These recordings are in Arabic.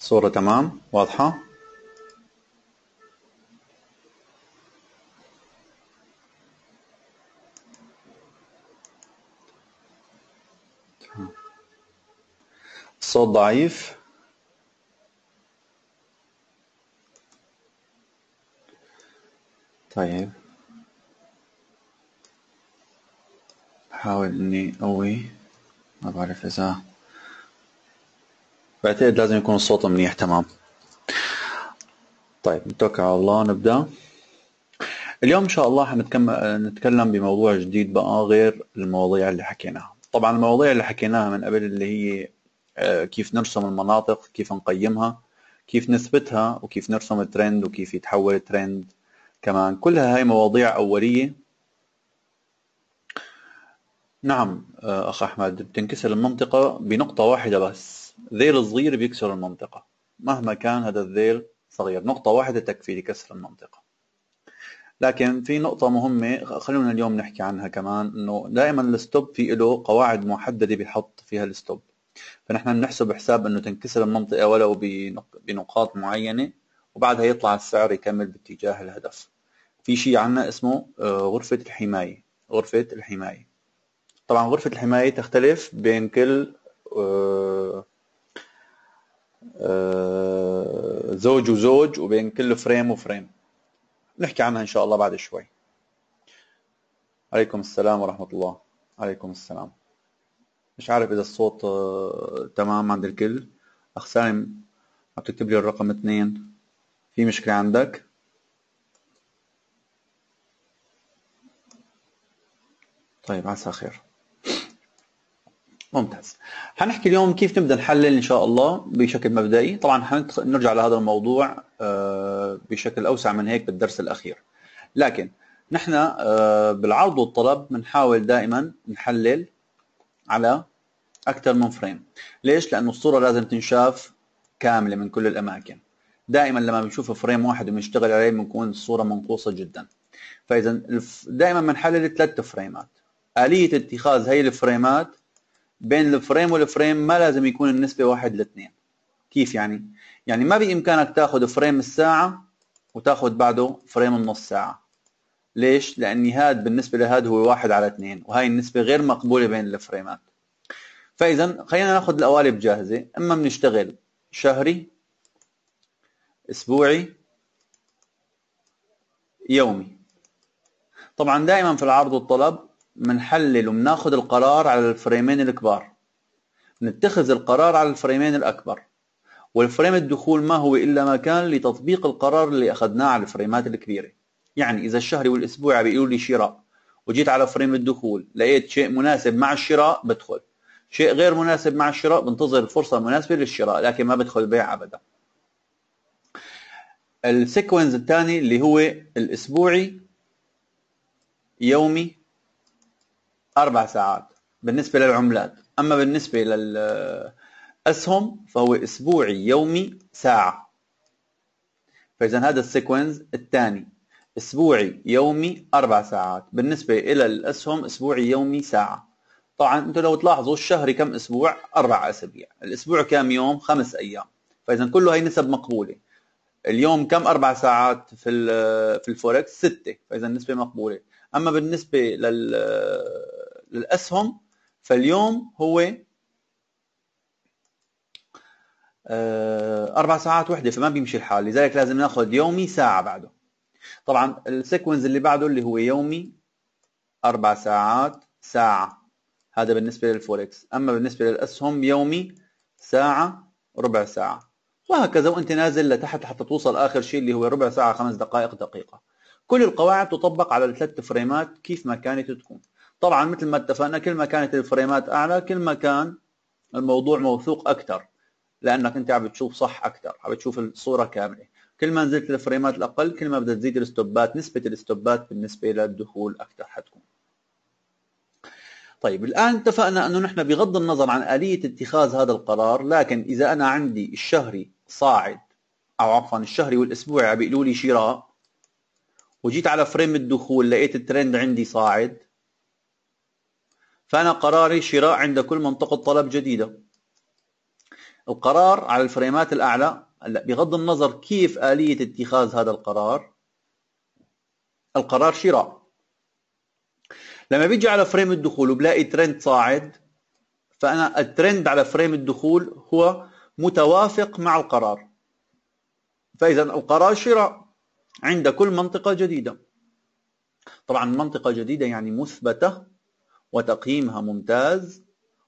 الصورة تمام واضحة الصوت ضعيف طيب بحاول اني قوي ما بعرف اذا بعتقد لازم يكون الصوت منيح تمام طيب نتوكل على الله نبدأ اليوم ان شاء الله حنتكلم بموضوع جديد بقى غير المواضيع اللي حكيناها طبعا المواضيع اللي حكيناها من قبل اللي هي آه، كيف نرسم المناطق كيف نقيمها كيف نثبتها وكيف نرسم الترند وكيف يتحول الترند كمان كلها هاي مواضيع أولية نعم آه، أخ أحمد بتنكسر المنطقة بنقطة واحدة بس ذيل صغير بيكسر المنطقة مهما كان هذا الذيل صغير نقطة واحدة تكفي لكسر المنطقة لكن في نقطة مهمة خلونا اليوم نحكي عنها كمان انه دائما الستوب في له قواعد محددة بيحط فيها الستوب فنحن بنحسب حساب انه تنكسر المنطقة ولو بنقاط معينة وبعدها يطلع السعر يكمل باتجاه الهدف في شيء عنا اسمه آه، غرفة الحماية غرفة الحماية طبعا غرفة الحماية تختلف بين كل آه، آه، زوج وزوج وبين كل فريم وفريم نحكي عنها ان شاء الله بعد شوي عليكم السلام ورحمة الله عليكم السلام مش عارف اذا الصوت آه، تمام عند الكل اخ سالم عم تكتب لي الرقم اثنين في مشكلة عندك طيب عسى خير ممتاز حنحكي اليوم كيف نبدا نحلل ان شاء الله بشكل مبدئي طبعا حنرجع لهذا الموضوع آه، بشكل اوسع من هيك بالدرس الاخير لكن نحن آه، بالعرض والطلب بنحاول دائما نحلل على اكثر من فريم ليش لانه الصوره لازم تنشاف كامله من كل الاماكن دائما لما بنشوف فريم واحد وبنشتغل عليه بنكون الصوره منقوصه جدا فاذا دائما بنحلل ثلاث فريمات اليه اتخاذ هي الفريمات بين الفريم والفريم ما لازم يكون النسبه واحد لاثنين كيف يعني؟ يعني ما بامكانك تاخذ فريم الساعه وتاخذ بعده فريم النص ساعه ليش؟ لاني هاد بالنسبه لهاد هو واحد على اثنين وهي النسبه غير مقبوله بين الفريمات فاذا خلينا ناخذ القوالب جاهزه اما بنشتغل شهري اسبوعي يومي طبعا دائما في العرض والطلب بنحلل وبناخذ القرار على الفريمين الكبار نتخذ القرار على الفريمين الأكبر والفريم الدخول ما هو إلا مكان لتطبيق القرار اللي أخذناه على الفريمات الكبيرة يعني إذا الشهري والأسبوعي بيقولوا لي شراء وجيت على فريم الدخول لقيت شيء مناسب مع الشراء بدخل شيء غير مناسب مع الشراء بنتظر الفرصة المناسبة للشراء لكن ما بدخل بيع أبدا السيكونز الثاني اللي هو الأسبوعي يومي أربع ساعات بالنسبة للعملات أما بالنسبة للأسهم فهو أسبوعي يومي ساعة فإذا هذا السيكونز الثاني أسبوعي يومي أربع ساعات بالنسبة إلى الأسهم أسبوعي يومي ساعة طبعا أنتم لو تلاحظوا الشهري كم أسبوع أربع أسابيع الأسبوع كم يوم خمس أيام فإذا كله هي نسب مقبولة اليوم كم أربع ساعات في في الفوركس ستة فإذا النسبة مقبولة أما بالنسبة لل للاسهم فاليوم هو آه، اربع ساعات وحده فما بيمشي الحال لذلك لازم ناخذ يومي ساعه بعده طبعا السيكونز اللي بعده اللي هو يومي اربع ساعات ساعه هذا بالنسبه للفوركس اما بالنسبه للاسهم يومي ساعه ربع ساعه وهكذا وانت نازل لتحت حتى توصل اخر شيء اللي هو ربع ساعه خمس دقائق دقيقه كل القواعد تطبق على الثلاث فريمات كيف ما كانت تكون طبعا مثل ما اتفقنا كل ما كانت الفريمات اعلى كل ما كان الموضوع موثوق اكثر لانك انت عم بتشوف صح اكثر عم بتشوف الصوره كامله كل ما نزلت الفريمات الاقل كل ما بدها تزيد الستوبات نسبه الستوبات بالنسبه للدخول اكثر حتكون طيب الان اتفقنا انه نحن بغض النظر عن اليه اتخاذ هذا القرار لكن اذا انا عندي الشهري صاعد او عفوا الشهري والاسبوعي عم بيقولوا لي شراء وجيت على فريم الدخول لقيت الترند عندي صاعد فأنا قراري شراء عند كل منطقة طلب جديدة القرار على الفريمات الأعلى بغض النظر كيف آلية اتخاذ هذا القرار القرار شراء لما بيجي على فريم الدخول وبلاقي ترند صاعد فأنا الترند على فريم الدخول هو متوافق مع القرار فإذا القرار شراء عند كل منطقة جديدة طبعا منطقة جديدة يعني مثبتة وتقييمها ممتاز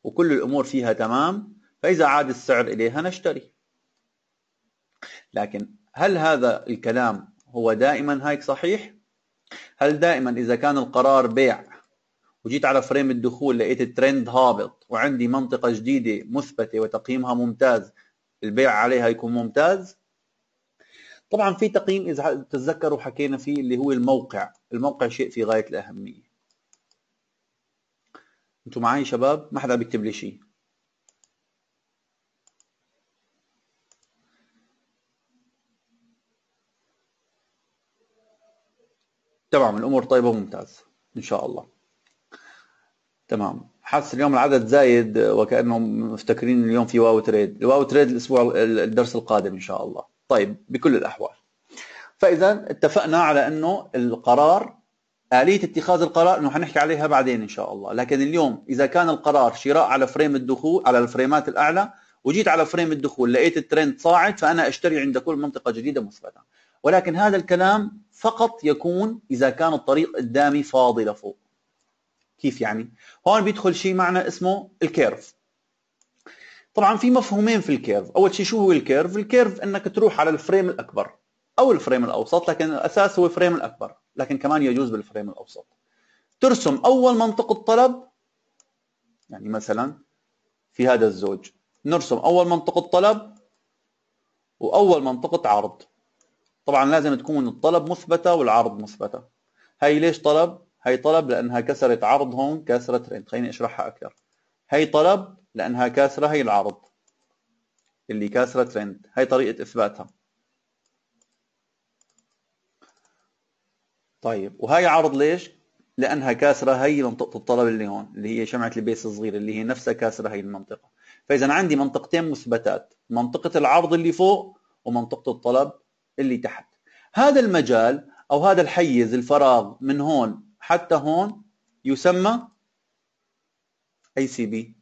وكل الأمور فيها تمام فإذا عاد السعر إليها نشتري لكن هل هذا الكلام هو دائما هيك صحيح؟ هل دائما إذا كان القرار بيع وجيت على فريم الدخول لقيت الترند هابط وعندي منطقة جديدة مثبتة وتقييمها ممتاز البيع عليها يكون ممتاز طبعا في تقييم إذا تتذكروا حكينا فيه اللي هو الموقع الموقع شيء في غاية الأهمية انتوا معي شباب ما حدا بيكتب لي شيء تمام الامور طيبه وممتاز ان شاء الله تمام حاسس اليوم العدد زايد وكانهم مفتكرين اليوم في واو تريد الواو تريد الاسبوع الدرس القادم ان شاء الله طيب بكل الاحوال فاذا اتفقنا على انه القرار آلية اتخاذ القرار انه حنحكي عليها بعدين ان شاء الله، لكن اليوم اذا كان القرار شراء على فريم الدخول على الفريمات الاعلى وجيت على فريم الدخول لقيت الترند صاعد فانا اشتري عند كل منطقة جديدة مثبتة. ولكن هذا الكلام فقط يكون اذا كان الطريق قدامي فاضي لفوق. كيف يعني؟ هون بيدخل شيء معنا اسمه الكيرف. طبعا في مفهومين في الكيرف، اول شيء شو هو الكيرف؟ الكيرف انك تروح على الفريم الاكبر او الفريم الاوسط لكن الاساس هو الفريم الاكبر. لكن كمان يجوز بالفريم الاوسط ترسم اول منطقه طلب يعني مثلا في هذا الزوج نرسم اول منطقه طلب واول منطقه عرض طبعا لازم تكون الطلب مثبته والعرض مثبته هي ليش طلب هي طلب لانها كسرت عرض هون كسرت رين خليني اشرحها اكثر هي طلب لانها كاسره هي العرض اللي كاسره ترند هي طريقه اثباتها طيب وهي عرض ليش؟ لانها كاسره هي منطقه الطلب اللي هون اللي هي شمعه البيس الصغيره اللي هي نفسها كاسره هي المنطقه فاذا عندي منطقتين مثبتات منطقه العرض اللي فوق ومنطقه الطلب اللي تحت هذا المجال او هذا الحيز الفراغ من هون حتى هون يسمى اي سي بي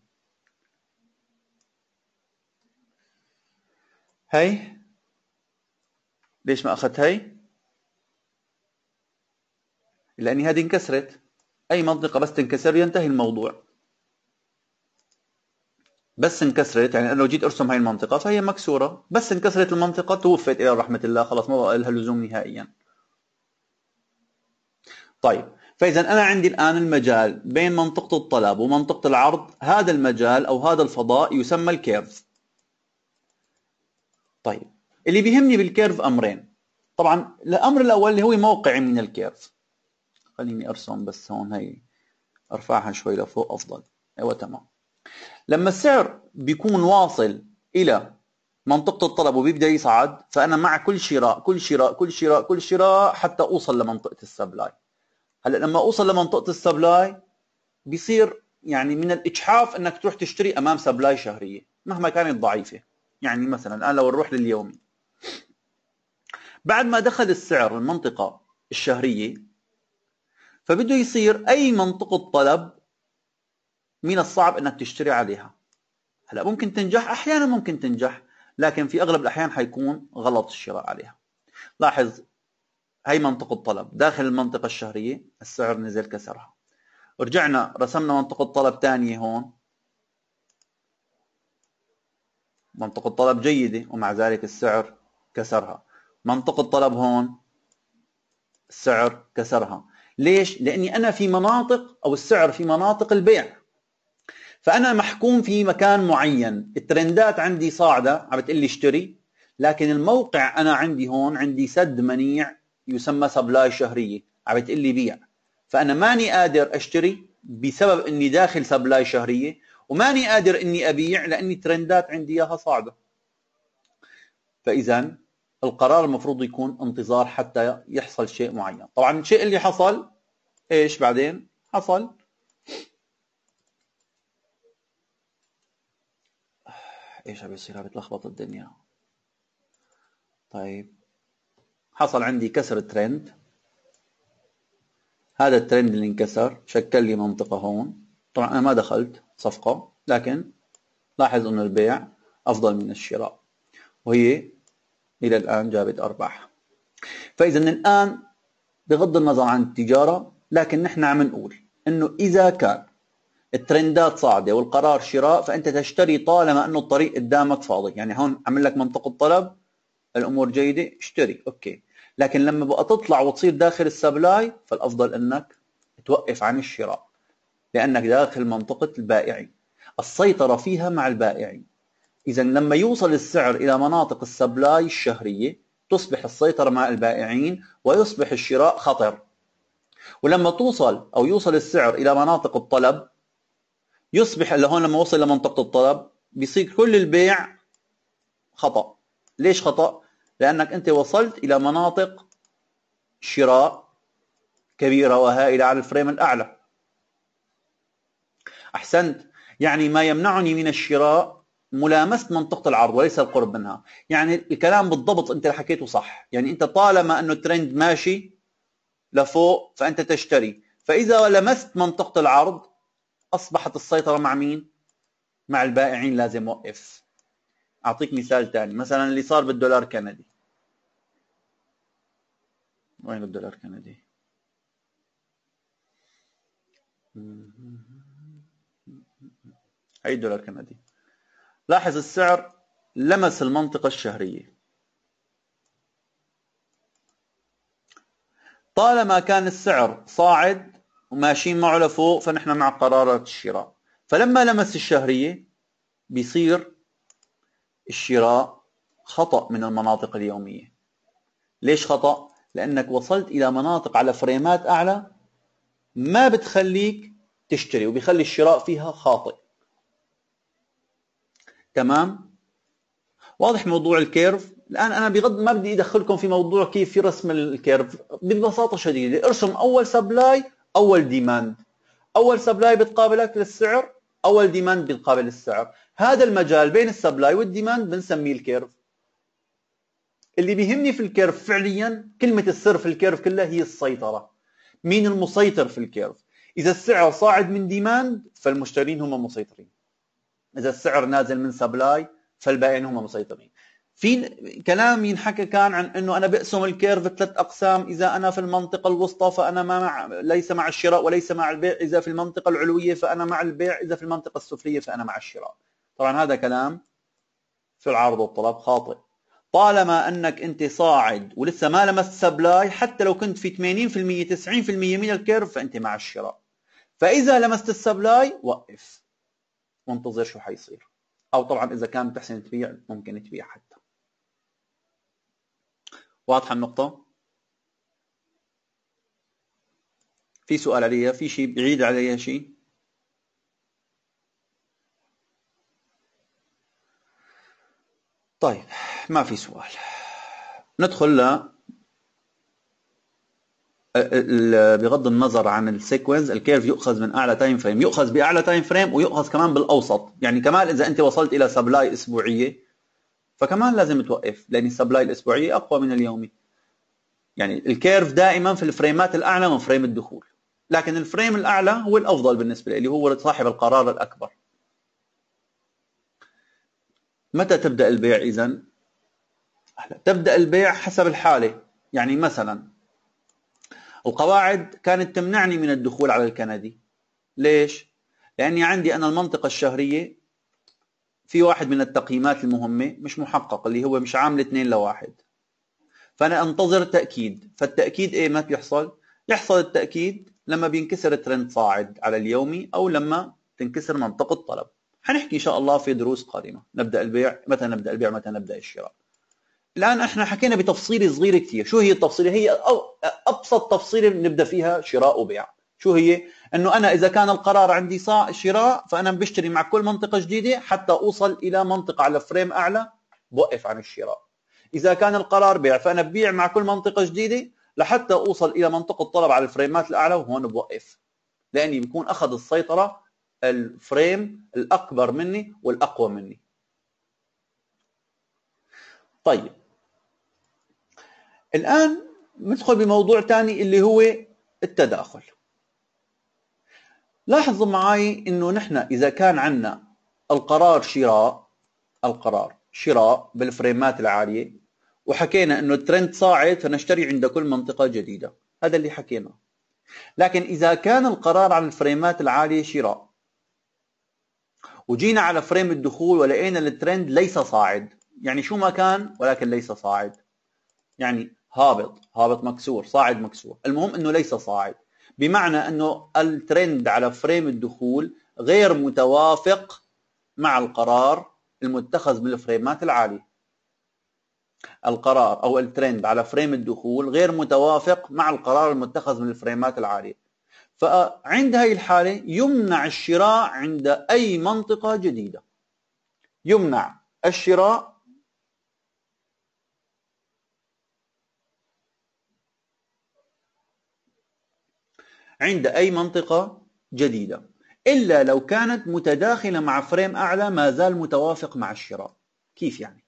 هي ليش ما اخذت هي لأن هذه انكسرت أي منطقة بس تنكسر ينتهي الموضوع بس انكسرت يعني أنا لو جيت أرسم هاي المنطقة فهي مكسورة بس انكسرت المنطقة توفت إلى رحمة الله خلاص ما بقى لها لزوم نهائيا طيب فإذا أنا عندي الآن المجال بين منطقة الطلب ومنطقة العرض هذا المجال أو هذا الفضاء يسمى الكيرف طيب اللي بيهمني بالكيرف أمرين طبعا الأمر الأول اللي هو موقعي من الكيرف خليني أرسم بس هون هي أرفعها شوي لفوق أفضل أيوة تمام لما السعر بيكون واصل إلى منطقة الطلب وبيبدأ يصعد فأنا مع كل شراء كل شراء كل شراء كل شراء حتى أوصل لمنطقة السبلاي هلا لما أوصل لمنطقة السبلاي بيصير يعني من الإجحاف أنك تروح تشتري أمام سبلاي شهرية مهما كانت ضعيفة يعني مثلا الآن لو نروح لليومي بعد ما دخل السعر المنطقة الشهرية فبده يصير اي منطقه طلب من الصعب انك تشتري عليها هلا ممكن تنجح احيانا ممكن تنجح لكن في اغلب الاحيان حيكون غلط الشراء عليها لاحظ هي منطقة طلب داخل المنطقة الشهرية السعر نزل كسرها رجعنا رسمنا منطقة طلب ثانية هون منطقة طلب جيدة ومع ذلك السعر كسرها منطقة طلب هون السعر كسرها ليش؟ لأني أنا في مناطق أو السعر في مناطق البيع فأنا محكوم في مكان معين الترندات عندي صاعدة عم بتقلي اشتري لكن الموقع أنا عندي هون عندي سد منيع يسمى سبلاي شهرية عم بتقلي بيع فأنا ماني قادر أشتري بسبب أني داخل سبلاي شهرية وماني قادر أني أبيع لأني الترندات عندي إياها صاعدة فإذا القرار المفروض يكون انتظار حتى يحصل شيء معين طبعا الشيء اللي حصل ايش بعدين حصل ايش عم بيصير عم بتلخبط الدنيا طيب حصل عندي كسر ترند هذا الترند اللي انكسر شكل لي منطقة هون طبعا أنا ما دخلت صفقة لكن لاحظ انه البيع أفضل من الشراء وهي إلى الآن جابت أرباح فإذا الآن بغض النظر عن التجارة لكن نحن عم نقول أنه إذا كان الترندات صاعدة والقرار شراء فأنت تشتري طالما أنه الطريق قدامك فاضي يعني هون عمل لك منطقة طلب الأمور جيدة اشتري أوكي لكن لما بقى تطلع وتصير داخل السبلاي فالأفضل أنك توقف عن الشراء لأنك داخل منطقة البائعين السيطرة فيها مع البائعين إذا لما يوصل السعر إلى مناطق السبلاي الشهرية تصبح السيطرة مع البائعين ويصبح الشراء خطر ولما توصل أو يوصل السعر إلى مناطق الطلب يصبح لهون لما وصل لمنطقة الطلب بيصير كل البيع خطأ ليش خطأ؟ لأنك أنت وصلت إلى مناطق شراء كبيرة وهائلة على الفريم الأعلى أحسنت يعني ما يمنعني من الشراء ملامسه منطقه العرض وليس القرب منها يعني الكلام بالضبط انت حكيته صح يعني انت طالما انه الترند ماشي لفوق فانت تشتري فاذا لمست منطقه العرض اصبحت السيطره مع مين مع البائعين لازم اوقف اعطيك مثال ثاني مثلا اللي صار بالدولار الكندي وين الدولار الكندي هاي الدولار الكندي لاحظ السعر لمس المنطقة الشهرية طالما كان السعر صاعد وماشيين معه لفوق فنحن مع قرارات الشراء فلما لمس الشهرية بيصير الشراء خطأ من المناطق اليومية ليش خطأ؟ لأنك وصلت إلى مناطق على فريمات أعلى ما بتخليك تشتري وبيخلي الشراء فيها خاطئ تمام واضح موضوع الكيرف الان انا بغض ما بدي ادخلكم في موضوع كيف في رسم الكيرف ببساطه شديده ارسم اول سبلاي اول ديماند اول سبلاي بتقابلك للسعر اول ديماند بتقابل السعر هذا المجال بين السبلاي والديماند بنسميه الكيرف اللي بيهمني في الكيرف فعليا كلمه السر في الكيرف كلها هي السيطره مين المسيطر في الكيرف اذا السعر صاعد من ديماند فالمشترين هم مسيطرين اذا السعر نازل من سبلاي فالباقيين هم مسيطرين في كلام ينحكى كان عن انه انا بقسم الكيرف ثلاث اقسام اذا انا في المنطقه الوسطى فانا ما مع ليس مع الشراء وليس مع البيع اذا في المنطقه العلويه فانا مع البيع اذا في المنطقه السفليه فانا مع الشراء طبعا هذا كلام في العرض والطلب خاطئ طالما انك انت صاعد ولسه ما لمست سبلاي حتى لو كنت في 80% 90% من الكيرف فانت مع الشراء فاذا لمست السبلاي وقف وانتظر شو حيصير او طبعا اذا كان بتحسن تبيع ممكن تبيع حتى واضحه النقطه في سؤال علي في شيء بعيد علي شيء طيب ما في سؤال ندخل بغض النظر عن السيكونز الكيرف يؤخذ من اعلى تايم فريم يؤخذ باعلى تايم فريم ويؤخذ كمان بالاوسط يعني كمان اذا انت وصلت الى سبلاي اسبوعيه فكمان لازم توقف لان السبلاي الاسبوعيه اقوى من اليومي يعني الكيرف دائما في الفريمات الاعلى من فريم الدخول لكن الفريم الاعلى هو الافضل بالنسبه لي هو صاحب القرار الاكبر متى تبدا البيع اذا تبدا البيع حسب الحاله يعني مثلا القواعد كانت تمنعني من الدخول على الكندي ليش؟ لأني عندي أنا المنطقة الشهرية في واحد من التقييمات المهمة مش محقق اللي هو مش عامل اثنين لواحد فأنا أنتظر تأكيد فالتأكيد إيه ما بيحصل؟ يحصل التأكيد لما بينكسر ترند صاعد على اليومي أو لما تنكسر منطقة طلب حنحكي إن شاء الله في دروس قادمة نبدأ البيع متى نبدأ البيع متى نبدأ الشراء الان احنا حكينا بتفصيله صغيره كثير شو هي التفصيله هي ابسط تفصيله بنبدا فيها شراء وبيع شو هي انه انا اذا كان القرار عندي شراء فانا بشتري مع كل منطقه جديده حتى اوصل الى منطقه على فريم اعلى بوقف عن الشراء اذا كان القرار بيع فانا ببيع مع كل منطقه جديده لحتى اوصل الى منطقه الطلب على الفريمات الاعلى وهون بوقف لاني بكون اخذ السيطره الفريم الاكبر مني والاقوى مني طيب الآن ندخل بموضوع ثاني اللي هو التداخل لاحظوا معي انه نحن اذا كان عندنا القرار شراء القرار شراء بالفريمات العاليه وحكينا انه الترند صاعد فنشتري عند كل منطقه جديده هذا اللي حكيناه لكن اذا كان القرار عن الفريمات العاليه شراء وجينا على فريم الدخول ولقينا الترند ليس صاعد يعني شو ما كان ولكن ليس صاعد يعني هابط هابط مكسور صاعد مكسور المهم انه ليس صاعد بمعنى انه الترند على فريم الدخول غير متوافق مع القرار المتخذ بالفريمات العاليه القرار او الترند على فريم الدخول غير متوافق مع القرار المتخذ من الفريمات العاليه فعند هذه الحاله يمنع الشراء عند اي منطقه جديده يمنع الشراء عند أي منطقة جديدة إلا لو كانت متداخلة مع فريم أعلى ما زال متوافق مع الشراء كيف يعني؟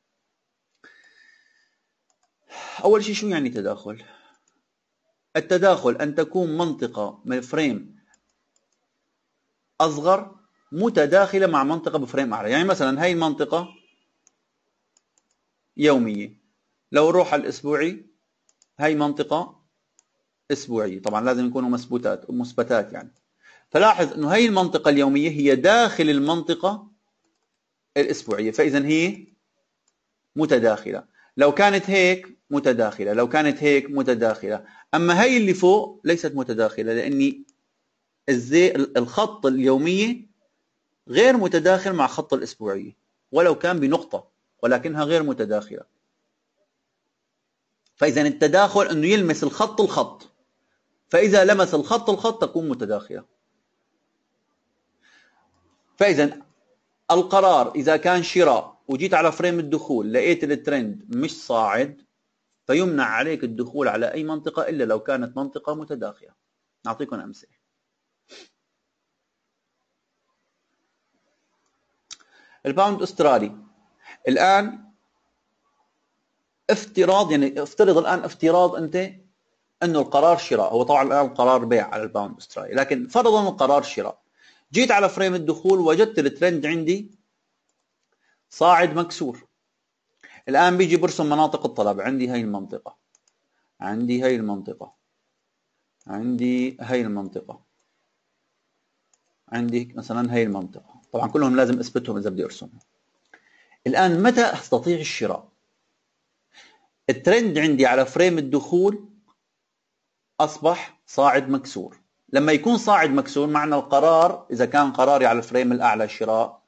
أول شيء شو يعني تداخل؟ التداخل أن تكون منطقة من فريم أصغر متداخلة مع منطقة بفريم أعلى يعني مثلا هاي المنطقة يومية لو نروح على الأسبوعي هاي منطقة اسبوعيه طبعا لازم يكونوا مثبوتات مثبتات يعني فلاحظ انه هي المنطقه اليوميه هي داخل المنطقه الاسبوعيه فاذا هي متداخله لو كانت هيك متداخله لو كانت هيك متداخله اما هي اللي فوق ليست متداخله لاني الزي الخط اليوميه غير متداخل مع خط الاسبوعيه ولو كان بنقطه ولكنها غير متداخله فاذا التداخل انه يلمس الخط الخط فإذا لمس الخط الخط تكون متداخلة فإذا القرار إذا كان شراء وجيت على فريم الدخول لقيت الترند مش صاعد فيمنع عليك الدخول على أي منطقة إلا لو كانت منطقة متداخلة نعطيكم أمثلة الباوند استرالي الآن افتراض يعني افترض الآن افتراض أنت انه القرار شراء هو طبعا الان القرار بيع على الباوند استراي لكن فرضا القرار شراء جيت على فريم الدخول وجدت الترند عندي صاعد مكسور الان بيجي برسم مناطق الطلب عندي هاي المنطقه عندي هاي المنطقه عندي هاي المنطقه عندي مثلا هاي المنطقه طبعا كلهم لازم اثبتهم اذا بدي ارسمهم الان متى استطيع الشراء الترند عندي على فريم الدخول أصبح صاعد مكسور لما يكون صاعد مكسور معنى القرار إذا كان قراري على الفريم الأعلى شراء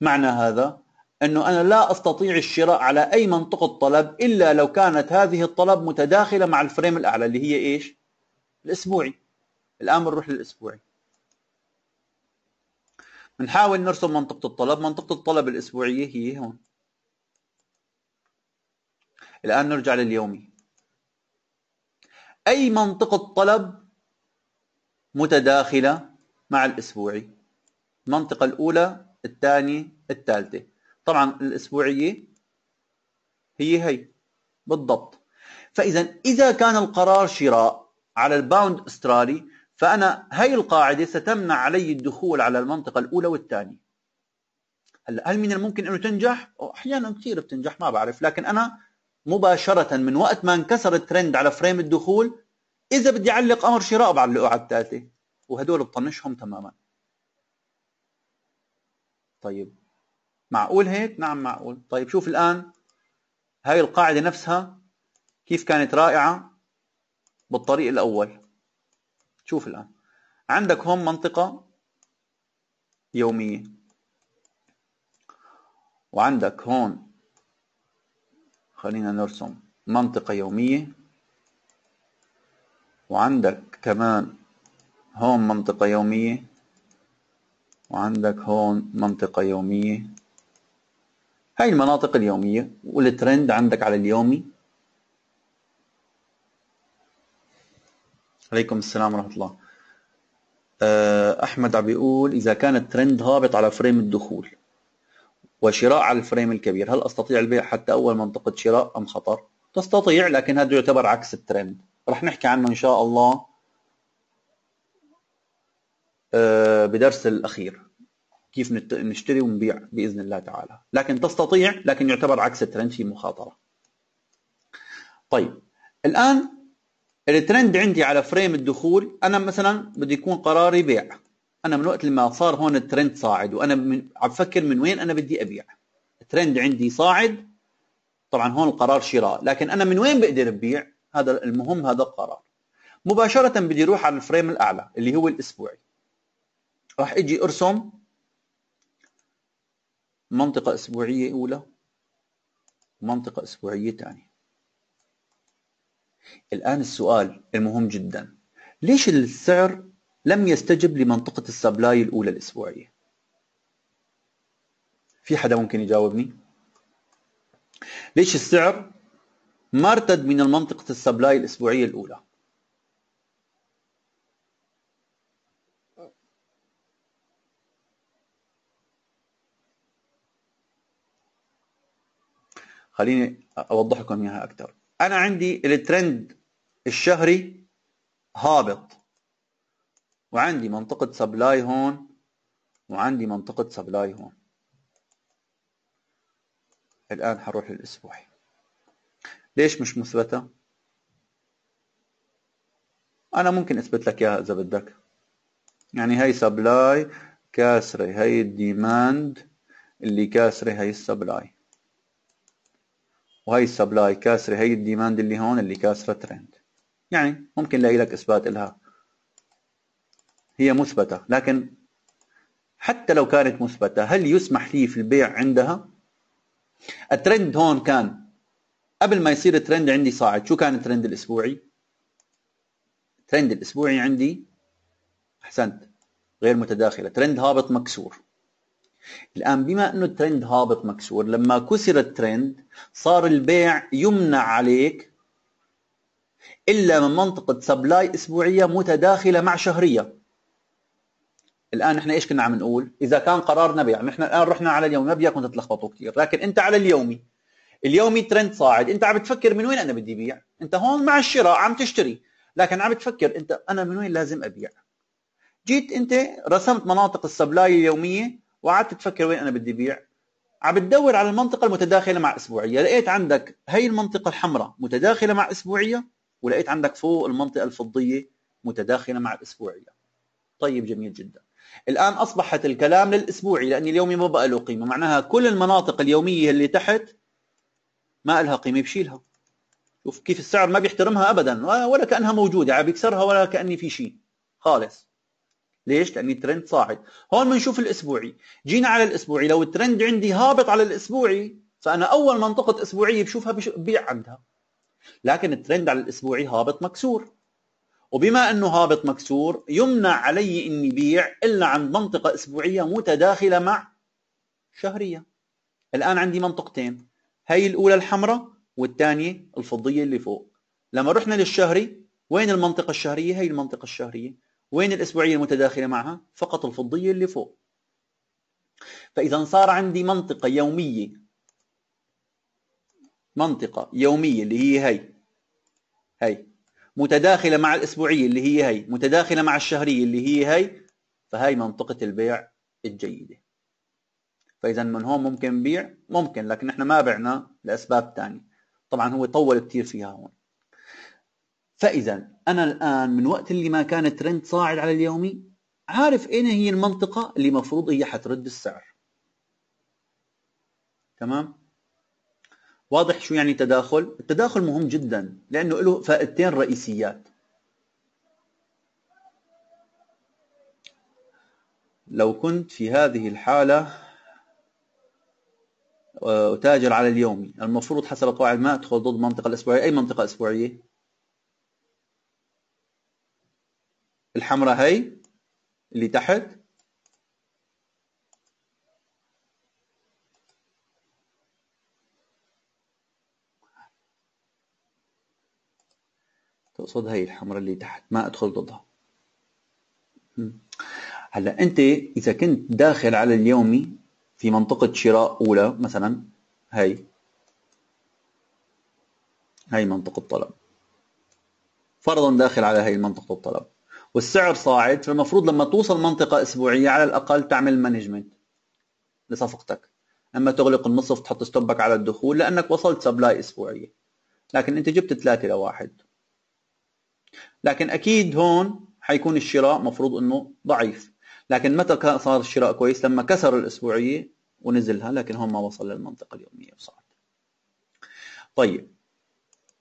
معنى هذا أنه أنا لا أستطيع الشراء على أي منطقة طلب إلا لو كانت هذه الطلب متداخلة مع الفريم الأعلى اللي هي إيش الأسبوعي الآن بنروح للأسبوعي بنحاول نرسم منطقة الطلب منطقة الطلب الأسبوعية هي هون الآن نرجع لليومي أي منطقة طلب متداخلة مع الأسبوعي المنطقة الأولى الثانية الثالثة طبعا الأسبوعية هي هي بالضبط فإذا إذا كان القرار شراء على الباوند استرالي فأنا هي القاعدة ستمنع علي الدخول على المنطقة الأولى والثانية هلا هل من الممكن انه تنجح؟ احيانا كثير بتنجح ما بعرف لكن انا مباشرة من وقت ما انكسر الترند على فريم الدخول إذا بدي أعلق أمر شراء بعلقه على الثالثة وهدول بطنشهم تماما طيب معقول هيك؟ نعم معقول طيب شوف الآن هاي القاعدة نفسها كيف كانت رائعة بالطريق الأول شوف الآن عندك هون منطقة يومية وعندك هون خلينا نرسم منطقة يومية وعندك كمان هون منطقة يومية وعندك هون منطقة يومية هاي المناطق اليومية والترند عندك على اليومي عليكم السلام ورحمة الله آه، أحمد عم بيقول إذا كان الترند هابط على فريم الدخول وشراء على الفريم الكبير هل استطيع البيع حتى اول منطقه شراء ام خطر تستطيع لكن هذا يعتبر عكس الترند رح نحكي عنه ان شاء الله آه، بدرس الاخير كيف نشتري ونبيع باذن الله تعالى لكن تستطيع لكن يعتبر عكس الترند في مخاطره طيب الان الترند عندي على فريم الدخول انا مثلا بده يكون قراري بيع انا من وقت لما صار هون الترند صاعد وانا عم بفكر من وين انا بدي ابيع الترند عندي صاعد طبعا هون القرار شراء لكن انا من وين بقدر ابيع هذا المهم هذا القرار مباشره بدي اروح على الفريم الاعلى اللي هو الاسبوعي راح اجي ارسم منطقه اسبوعيه اولى منطقه اسبوعيه ثانيه الان السؤال المهم جدا ليش السعر لم يستجب لمنطقة السبلاي الأولى الأسبوعية في حدا ممكن يجاوبني ليش السعر ما ارتد من المنطقة السبلاي الأسبوعية الأولى خليني أوضح لكم إياها أكثر أنا عندي الترند الشهري هابط وعندي منطقة سبلاي هون وعندي منطقة سبلاي هون الآن حروح للأسبوعي ليش مش مثبتة؟ أنا ممكن أثبت لك إياها إذا بدك يعني هي سبلاي كاسرة هي الديماند اللي كاسرة هي السبلاي وهي السبلاي كاسرة هي الديماند اللي هون اللي كاسرة ترند يعني ممكن لاقي لك إثبات إلها هي مثبتة لكن حتى لو كانت مثبتة هل يسمح لي في البيع عندها الترند هون كان قبل ما يصير الترند عندي صاعد شو كان الترند الأسبوعي الترند الأسبوعي عندي أحسنت غير متداخلة ترند هابط مكسور الآن بما أنه الترند هابط مكسور لما كسر الترند صار البيع يمنع عليك إلا من منطقة سبلاي أسبوعية متداخلة مع شهرية الان احنا ايش كنا عم نقول؟ اذا كان قرارنا نبيع يعني نحن الان رحنا على اليومي ما بيكون تتلخبطوا كثير، لكن انت على اليومي اليومي ترند صاعد، انت عم تفكر من وين انا بدي بيع؟ انت هون مع الشراء عم تشتري، لكن عم تفكر انت انا من وين لازم ابيع؟ جيت انت رسمت مناطق السبلاي اليوميه وقعدت تفكر وين انا بدي بيع، عم بتدور على المنطقه المتداخله مع اسبوعيه، لقيت عندك هي المنطقه الحمراء متداخله مع اسبوعيه ولقيت عندك فوق المنطقه الفضيه متداخله مع الاسبوعيه. طيب جميل جدا. الآن أصبحت الكلام للأسبوعي لاني اليومي ما بقى له قيمة معناها كل المناطق اليومية اللي تحت ما لها قيمة بشيلها شوف كيف السعر ما بيحترمها أبدا ولا كأنها موجودة عم بيكسرها ولا كأني في شيء خالص ليش؟ لاني الترند صاعد هون بنشوف الأسبوعي جينا على الأسبوعي لو الترند عندي هابط على الأسبوعي فأنا أول منطقة أسبوعية بشوفها ببيع عندها لكن الترند على الأسبوعي هابط مكسور وبما أنه هابط مكسور يمنع علي أني بيع إلا عند منطقة أسبوعية متداخلة مع شهرية الآن عندي منطقتين هي الأولى الحمراء والثانية الفضية اللي فوق لما رحنا للشهري وين المنطقة الشهرية هي المنطقة الشهرية وين الأسبوعية المتداخلة معها فقط الفضية اللي فوق فإذا صار عندي منطقة يومية منطقة يومية اللي هي هي هي متداخله مع الاسبوعيه اللي هي هي متداخله مع الشهريه اللي هي هي فهي منطقه البيع الجيده فاذا من هون ممكن نبيع ممكن لكن احنا ما بعنا لاسباب ثانيه طبعا هو طول كثير فيها هون فاذا انا الان من وقت اللي ما كان ترند صاعد على اليومي عارف اين هي المنطقه اللي مفروض هي حترد السعر تمام واضح شو يعني تداخل؟ التداخل مهم جدا لأنه له فائدتين رئيسيات لو كنت في هذه الحالة وتاجر آه، على اليومي المفروض حسب قواعد ما أدخل ضد منطقة الأسبوعية أي منطقة أسبوعية الحمراء هي اللي تحت تقصد هي الحمراء اللي تحت ما ادخل ضدها هلا انت اذا كنت داخل على اليومي في منطقه شراء اولى مثلا هي هي منطقه طلب فرضا داخل على هي منطقه الطلب والسعر صاعد فالمفروض لما توصل منطقه اسبوعيه على الاقل تعمل مانجمنت لصفقتك اما تغلق النصف تحط ستوبك على الدخول لانك وصلت سبلاي اسبوعيه لكن انت جبت ثلاثة لواحد لكن اكيد هون حيكون الشراء مفروض انه ضعيف لكن متى صار الشراء كويس لما كسر الاسبوعيه ونزلها لكن هون ما وصل للمنطقه اليوميه وصعد طيب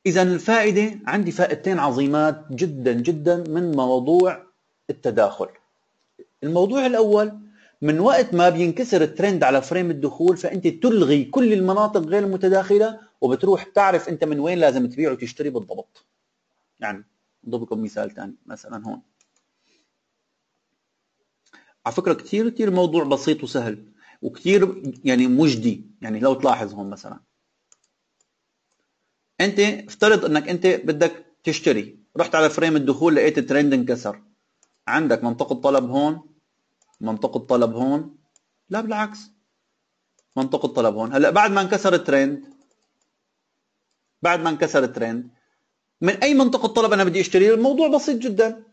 اذا الفائده عندي فائدتين عظيمات جدا جدا من موضوع التداخل الموضوع الاول من وقت ما بينكسر الترند على فريم الدخول فانت تلغي كل المناطق غير المتداخله وبتروح بتعرف انت من وين لازم تبيع وتشتري بالضبط يعني ضربكم مثال ثاني مثلا هون على فكره كثير كثير موضوع بسيط وسهل وكثير يعني مجدي يعني لو تلاحظ هون مثلا انت افترض انك انت بدك تشتري رحت على فريم الدخول لقيت الترند انكسر عندك منطقه طلب هون منطقه طلب هون لا بالعكس منطقه طلب هون هلا بعد ما انكسر الترند بعد ما انكسر الترند من اي منطقه طلب انا بدي اشتري الموضوع بسيط جدا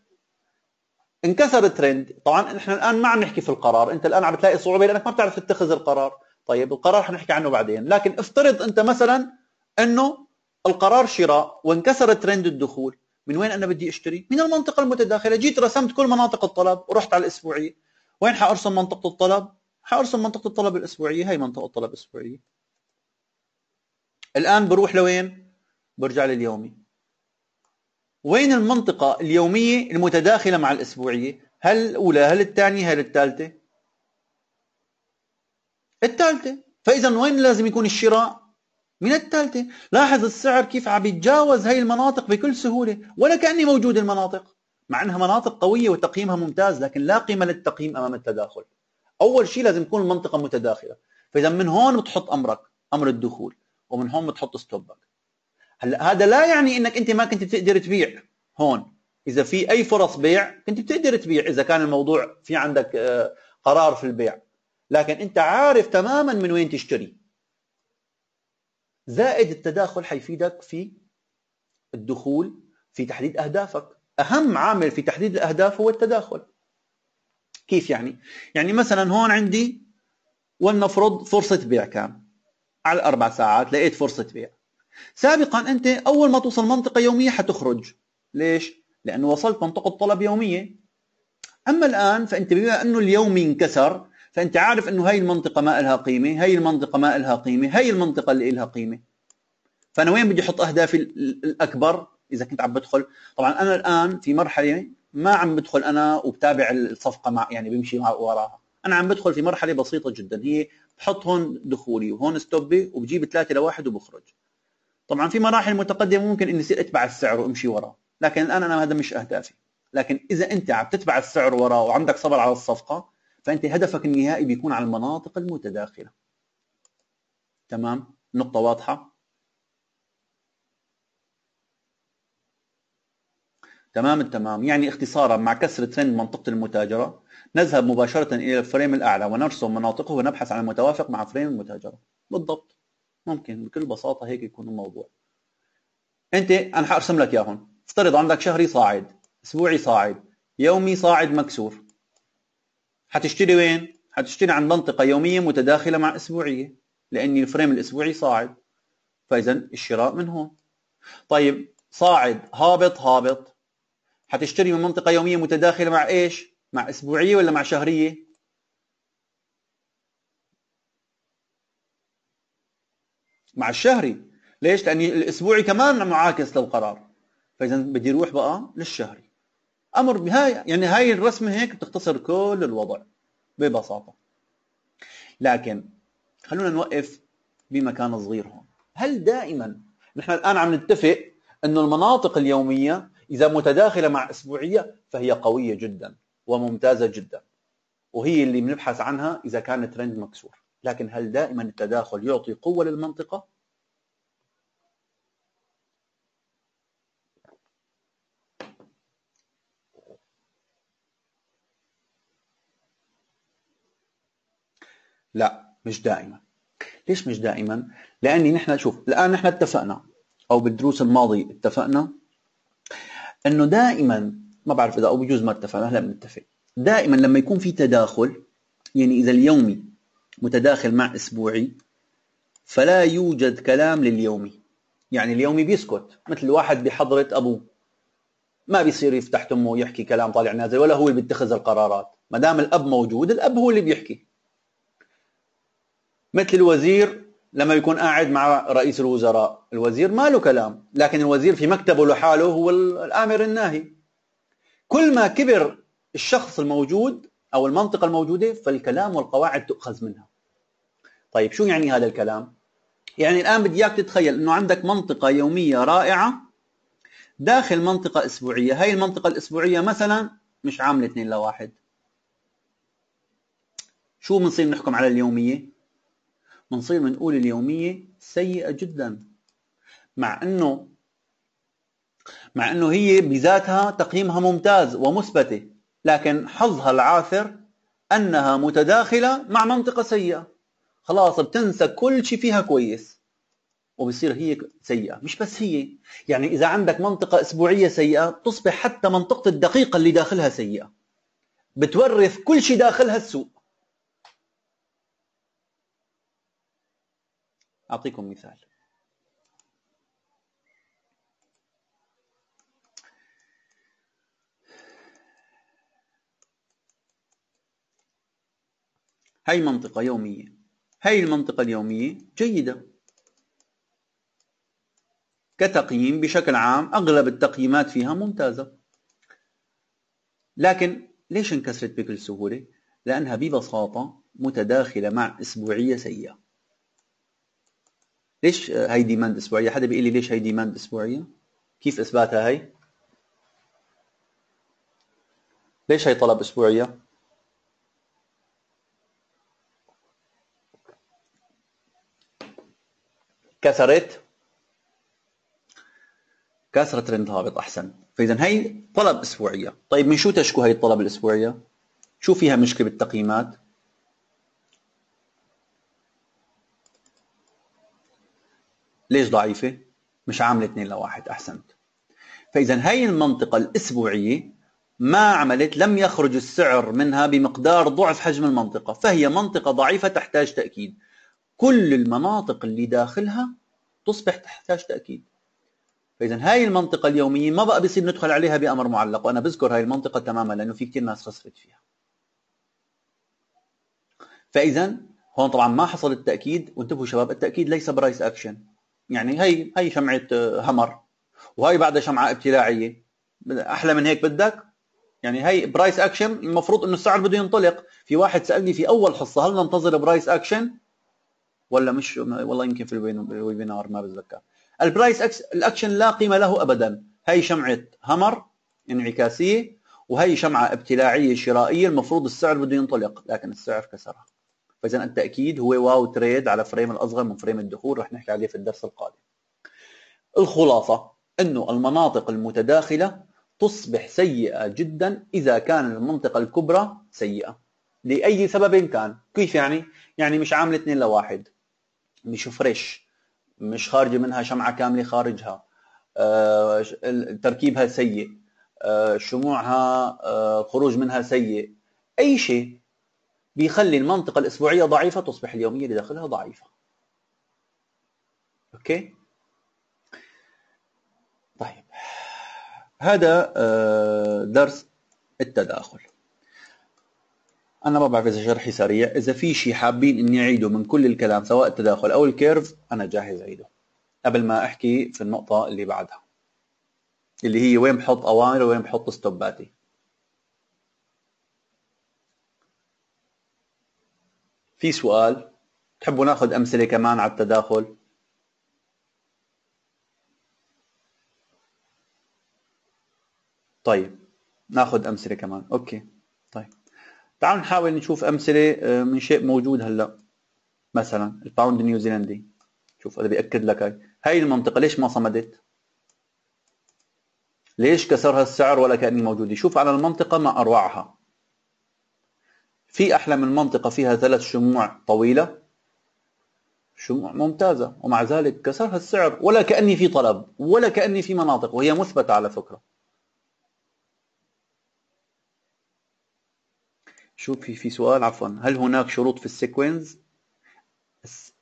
انكسر الترند طبعا احنا الان ما عم نحكي في القرار انت الان عم بتلاقي صعوبه لانك ما بتعرف تتخذ القرار طيب القرار حنحكي عنه بعدين لكن افترض انت مثلا انه القرار شراء وانكسر ترند الدخول من وين انا بدي اشتري من المنطقه المتداخله جيت رسمت كل مناطق الطلب ورحت على الاسبوعيه وين حارسم منطقه الطلب حارسم منطقه الطلب الاسبوعيه هي منطقه الطلب الاسبوعيه الان بروح لوين برجع لليومي وين المنطقة اليومية المتداخلة مع الأسبوعية؟ هل الأولى هل الثانية هل الثالثة؟ الثالثة فإذا وين لازم يكون الشراء؟ من الثالثة لاحظ السعر كيف عم يتجاوز هي المناطق بكل سهولة ولا كأني موجود المناطق مع أنها مناطق قوية وتقييمها ممتاز لكن لا قيمة للتقييم أمام التداخل أول شيء لازم تكون المنطقة متداخلة فإذا من هون بتحط أمرك أمر الدخول ومن هون بتحط ستوبك هلا هذا لا يعني انك انت ما كنت بتقدر تبيع هون اذا في اي فرص بيع كنت بتقدر تبيع اذا كان الموضوع في عندك آه، قرار في البيع لكن انت عارف تماما من وين تشتري زائد التداخل حيفيدك في الدخول في تحديد اهدافك اهم عامل في تحديد الاهداف هو التداخل كيف يعني يعني مثلا هون عندي ولنفرض فرصه بيع كام على اربع ساعات لقيت فرصه بيع سابقا أنت أول ما توصل منطقة يومية حتخرج ليش؟ لأنه وصلت منطقة طلب يومية أما الآن فأنت بما أنه اليوم انكسر فأنت عارف أنه هاي المنطقة ما لها قيمة هاي المنطقة ما لها قيمة هاي المنطقة اللي لها قيمة فأنا وين بدي أحط أهدافي الأكبر إذا كنت عم بدخل طبعا أنا الآن في مرحلة ما عم بدخل أنا وبتابع الصفقة مع يعني بمشي مع وراها أنا عم بدخل في مرحلة بسيطة جدا هي بحط هون دخولي وهون ستوبي وبجيب ثلاثة لواحد وبخرج طبعا في مراحل متقدمه ممكن اني يصير اتبع السعر وامشي وراه لكن الان انا هذا مش اهدافي لكن اذا انت عم تتبع السعر وراه وعندك صبر على الصفقه فانت هدفك النهائي بيكون على المناطق المتداخله تمام نقطه واضحه تمام التمام يعني اختصارا مع كسر ترند منطقه المتاجره نذهب مباشره الى الفريم الاعلى ونرسم مناطقه ونبحث عن المتوافق مع فريم المتاجره بالضبط ممكن بكل بساطه هيك يكون الموضوع انت انا حارسم لك اياهم افترض عندك شهري صاعد اسبوعي صاعد يومي صاعد مكسور حتشتري وين حتشتري عن منطقه يوميه متداخله مع اسبوعيه لان الفريم الاسبوعي صاعد فاذا الشراء من هون طيب صاعد هابط هابط حتشتري من منطقه يوميه متداخله مع ايش مع اسبوعيه ولا مع شهريه مع الشهري ليش لان الاسبوعي كمان معاكس للقرار فاذا بدي اروح بقى للشهري امر بهاي يعني هاي الرسمه هيك بتختصر كل الوضع ببساطه لكن خلونا نوقف بمكان صغير هون هل دائما نحن الان عم نتفق انه المناطق اليوميه اذا متداخله مع اسبوعيه فهي قويه جدا وممتازه جدا وهي اللي بنبحث عنها اذا كان ترند مكسور لكن هل دائما التداخل يعطي قوة للمنطقة؟ لا مش دائما ليش مش دائما؟ لأني نحن شوف الآن نحن اتفقنا أو بالدروس الماضية اتفقنا أنه دائما ما بعرف إذا أو بجوز ما اتفقنا هلا بنتفق دائما لما يكون في تداخل يعني إذا اليومي متداخل مع اسبوعي فلا يوجد كلام لليومي يعني اليومي بيسكت مثل واحد بحضره ابوه ما بيصير يفتح تمه ويحكي كلام طالع نازل ولا هو اللي بيتخذ القرارات ما دام الاب موجود الاب هو اللي بيحكي مثل الوزير لما يكون قاعد مع رئيس الوزراء الوزير ما له كلام لكن الوزير في مكتبه لحاله هو الامر الناهي كل ما كبر الشخص الموجود أو المنطقة الموجودة فالكلام والقواعد تؤخذ منها طيب شو يعني هذا الكلام؟ يعني الآن بدي إياك تتخيل أنه عندك منطقة يومية رائعة داخل منطقة أسبوعية هاي المنطقة الأسبوعية مثلا مش عاملة 2 لواحد شو بنصير نحكم على اليومية؟ بنصير بنقول اليومية سيئة جدا مع أنه مع أنه هي بذاتها تقييمها ممتاز ومثبتة لكن حظها العاثر أنها متداخلة مع منطقة سيئة خلاص بتنسى كل شيء فيها كويس وبصير هي سيئة مش بس هي يعني إذا عندك منطقة أسبوعية سيئة تصبح حتى منطقة الدقيقة اللي داخلها سيئة بتورث كل شيء داخلها السوء أعطيكم مثال هاي منطقة يومية هاي المنطقة اليومية جيدة كتقييم بشكل عام أغلب التقييمات فيها ممتازة لكن ليش انكسرت بكل سهولة؟ لأنها ببساطة متداخلة مع أسبوعية سيئة ليش هاي ديماند أسبوعية؟ حدا بيقول لي ليش هاي ديماند أسبوعية؟ كيف إثباتها هاي؟ ليش هاي طلب أسبوعية؟ كثرت كثرة الانضباط أحسن فإذا هي طلب أسبوعية طيب من شو تشكو هي الطلب الأسبوعية شو فيها مشكلة بالتقييمات ليش ضعيفة مش عاملة 2 لواحد أحسنت فإذا هي المنطقة الأسبوعية ما عملت لم يخرج السعر منها بمقدار ضعف حجم المنطقة فهي منطقة ضعيفة تحتاج تأكيد كل المناطق اللي داخلها تصبح تحتاج تاكيد فاذا هاي المنطقه اليوميه ما بقى بيصير ندخل عليها بامر معلق وانا بذكر هاي المنطقه تماما لانه في كثير ناس خسرت فيها فاذا هون طبعا ما حصل التاكيد وانتبهوا شباب التاكيد ليس برايس اكشن يعني هي هي شمعه آه، همر وهي بعدها شمعه ابتلاعيه احلى من هيك بدك يعني هي برايس اكشن المفروض انه السعر بده ينطلق في واحد سالني في اول حصه هل ننتظر برايس اكشن ولا مش والله يمكن في الويبينار ما بتذكر البرايس أكس الاكشن لا قيمه له ابدا هي شمعه همر انعكاسيه وهي شمعه ابتلاعيه شرائيه المفروض السعر بده ينطلق لكن السعر كسرها فاذا التاكيد هو واو تريد على فريم الاصغر من فريم الدخول رح نحكي عليه في الدرس القادم الخلاصه انه المناطق المتداخله تصبح سيئه جدا اذا كان المنطقه الكبرى سيئه لاي سبب كان كيف يعني يعني مش عامله 2 لواحد مش فريش مش خارجه منها شمعه كامله خارجها آه تركيبها سيء آه شموعها آه خروج منها سيء اي شيء بيخلي المنطقه الاسبوعيه ضعيفه تصبح اليوميه اللي داخلها ضعيفه اوكي طيب هذا آه، درس التداخل انا ما بعرف اذا شرحي سريع اذا في شيء حابين اني اعيده من كل الكلام سواء التداخل او الكيرف انا جاهز اعيده قبل ما احكي في النقطه اللي بعدها اللي هي وين بحط اوامر وين بحط ستوباتي في سؤال تحبوا ناخذ امثله كمان على التداخل طيب ناخذ امثله كمان اوكي طيب تعالوا نحاول نشوف امثله آه، من شيء موجود هلا مثلا الباوند النيوزيلندي شوف هذا بياكد لك هاي هاي المنطقه ليش ما صمدت ليش كسرها السعر ولا كان موجود شوف على المنطقه ما اروعها في احلى من منطقه فيها ثلاث شموع طويله شموع ممتازه ومع ذلك كسرها السعر ولا كاني في طلب ولا كاني في مناطق وهي مثبته على فكره شو في في سؤال عفوا هل هناك شروط في السيكونز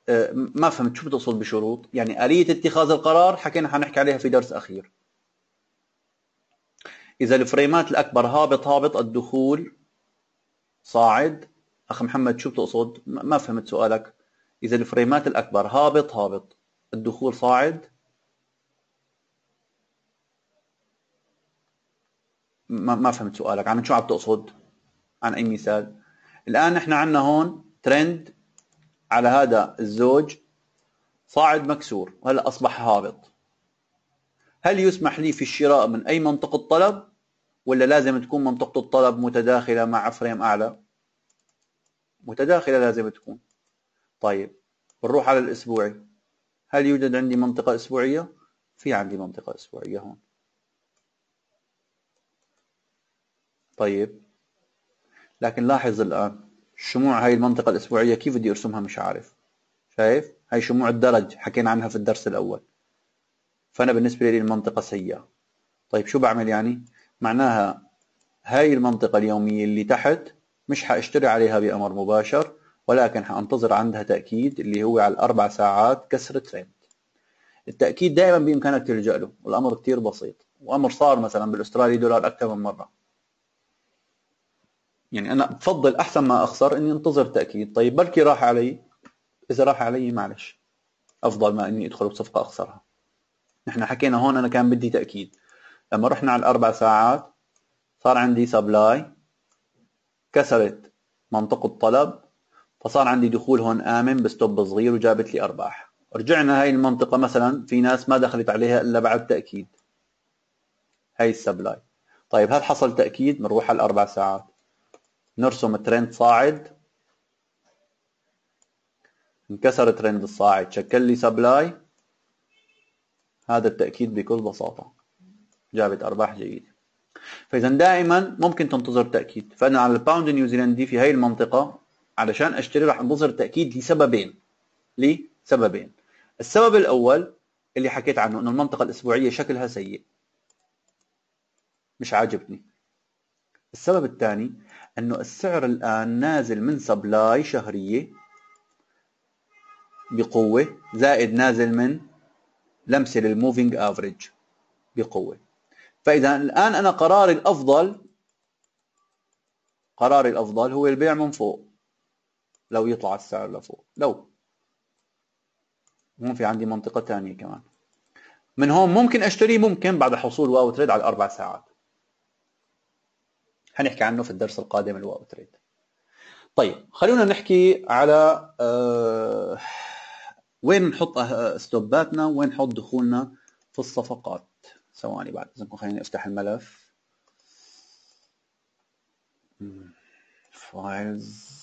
أه، ما فهمت شو بتقصد بشروط يعني آلية اتخاذ القرار حكينا حنحكي عليها في درس أخير إذا الفريمات الأكبر هابط هابط الدخول صاعد أخ محمد شو بتقصد ما فهمت سؤالك إذا الفريمات الأكبر هابط هابط الدخول صاعد ما فهمت سؤالك عم شو عم تقصد عن اي مثال الان احنا عندنا هون ترند على هذا الزوج صاعد مكسور وهلا اصبح هابط هل يسمح لي في الشراء من اي منطقه طلب ولا لازم تكون منطقه الطلب متداخله مع فريم اعلى متداخله لازم تكون طيب بنروح على الاسبوعي هل يوجد عندي منطقه اسبوعيه في عندي منطقه اسبوعيه هون طيب لكن لاحظ الآن شموع هاي المنطقة الأسبوعية كيف بدي أرسمها مش عارف شايف هاي شموع الدرج حكينا عنها في الدرس الأول فأنا بالنسبة لي المنطقة سيئة طيب شو بعمل يعني معناها هاي المنطقة اليومية اللي تحت مش حاشتري عليها بأمر مباشر ولكن حانتظر عندها تأكيد اللي هو على الأربع ساعات كسر تريند التأكيد دائما بإمكانك تلجأ له والأمر كتير بسيط وأمر صار مثلا بالأسترالي دولار أكثر من مرة يعني انا بفضل احسن ما اخسر اني انتظر تاكيد طيب بركي راح علي اذا راح علي معلش افضل ما اني ادخل بصفقه اخسرها نحن حكينا هون انا كان بدي تاكيد لما رحنا على الاربع ساعات صار عندي سبلاي كسرت منطقه الطلب فصار عندي دخول هون امن بستوب صغير وجابت لي ارباح رجعنا هاي المنطقه مثلا في ناس ما دخلت عليها الا بعد تاكيد هاي السبلاي طيب هل حصل تاكيد بنروح على الاربع ساعات نرسم ترند صاعد انكسر ترند الصاعد شكل لي سبلاي هذا التأكيد بكل بساطة جابت أرباح جيدة فإذا دائما ممكن تنتظر تأكيد فأنا على الباوند النيوزيلندي في هاي المنطقة علشان أشتري راح أنتظر تأكيد لسببين لسببين السبب الأول اللي حكيت عنه أنه المنطقة الأسبوعية شكلها سيء مش عاجبني السبب الثاني انه السعر الان نازل من سبلاي شهريه بقوه زائد نازل من لمسه للموفينج افريج بقوه فاذا الان انا قراري الافضل قراري الافضل هو البيع من فوق لو يطلع السعر لفوق لو هون في عندي منطقه ثانيه كمان من هون ممكن اشتري ممكن بعد حصول واو تريد على الاربع ساعات حنحكي عنه في الدرس القادم اللي هو تريد طيب خلونا نحكي على آه، وين نحط أه، ستوباتنا وين نحط دخولنا في الصفقات ثواني بعد اذنكم خليني افتح الملف فايلز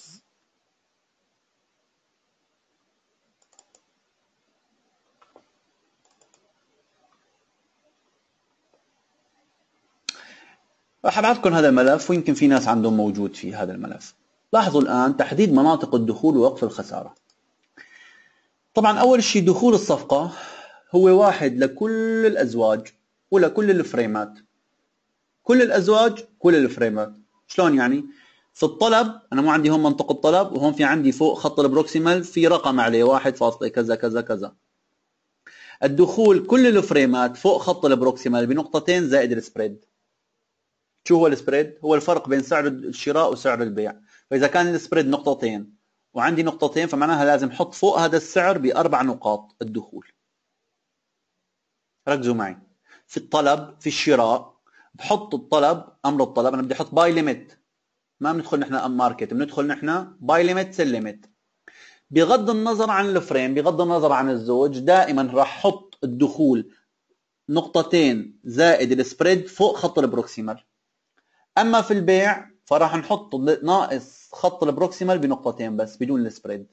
راح ابعثكم هذا الملف ويمكن في ناس عندهم موجود في هذا الملف لاحظوا الآن تحديد مناطق الدخول ووقف الخسارة طبعا أول شيء دخول الصفقة هو واحد لكل الأزواج ولكل الفريمات كل الأزواج كل الفريمات شلون يعني؟ في الطلب أنا مو عندي هون منطقة الطلب وهون في عندي فوق خط البروكسيمال في رقم عليه واحد فاصلة كذا كذا كذا الدخول كل الفريمات فوق خط البروكسيمال بنقطتين زائد السبريد شو هو السبريد؟ هو الفرق بين سعر الشراء وسعر البيع فاذا كان السبريد نقطتين وعندي نقطتين فمعناها لازم احط فوق هذا السعر باربع نقاط الدخول ركزوا معي في الطلب في الشراء بحط الطلب امر الطلب انا بدي احط باي ليميت ما بندخل نحن ام ماركت بندخل نحن باي ليميت سيل ليميت بغض النظر عن الفريم بغض النظر عن الزوج دائما راح احط الدخول نقطتين زائد السبريد فوق خط البروكسيمال اما في البيع فراح نحط ناقص خط البروكسيمال بنقطتين بس بدون السبريد